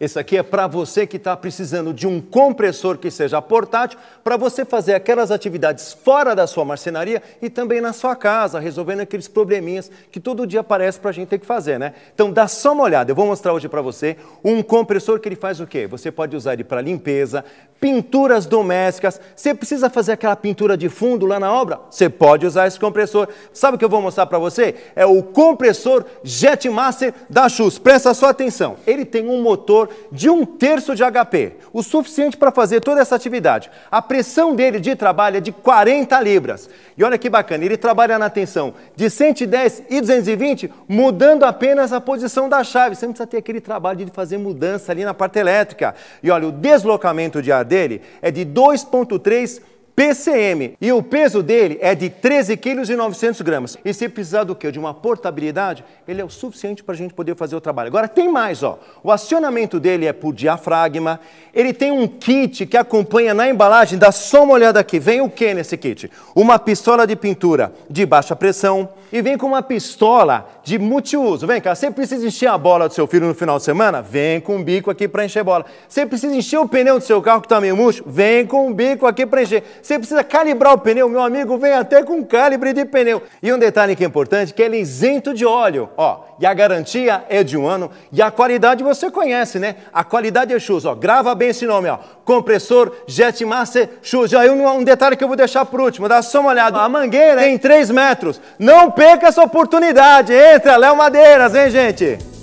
Esse aqui é para você que está precisando de um compressor que seja portátil para você fazer aquelas atividades fora da sua marcenaria e também na sua casa, resolvendo aqueles probleminhas que todo dia aparece para a gente ter que fazer, né? Então dá só uma olhada, eu vou mostrar hoje para você um compressor que ele faz o quê? Você pode usar ele para limpeza, pinturas domésticas, você precisa fazer aquela pintura de fundo lá na obra? Você pode usar esse compressor. Sabe o que eu vou mostrar para você? É o compressor Jetmaster da Schultz. Presta sua atenção, ele tem um motor valor de um terço de HP, o suficiente para fazer toda essa atividade. A pressão dele de trabalho é de 40 libras. E olha que bacana, ele trabalha na tensão de 110 e 220, mudando apenas a posição da chave. Você não precisa ter aquele trabalho de fazer mudança ali na parte elétrica. E olha, o deslocamento de ar dele é de 2,3 PCM. E o peso dele é de 13 kg e 900 gramas. E se precisar do quê? De uma portabilidade, ele é o suficiente para a gente poder fazer o trabalho. Agora tem mais, ó. O acionamento dele é por diafragma. Ele tem um kit que acompanha na embalagem, dá só uma olhada aqui. Vem o que nesse kit? Uma pistola de pintura de baixa pressão e vem com uma pistola de multiuso. Vem cá, você precisa encher a bola do seu filho no final de semana? Vem com um bico aqui para encher bola. Você precisa encher o pneu do seu carro que está meio murcho? Vem com um bico aqui para encher. Você precisa calibrar o pneu, meu amigo vem até com calibre de pneu. E um detalhe que é importante, que ele é isento de óleo, ó. E a garantia é de um ano e a qualidade você conhece, né? A qualidade é Shoes, ó. Grava bem esse nome, ó. Compressor Jetmaster Shoes. E aí um, um detalhe que eu vou deixar por último, dá só uma olhada. A mangueira tem 3 metros. Não perca essa oportunidade. Entra, Léo Madeiras, hein, gente?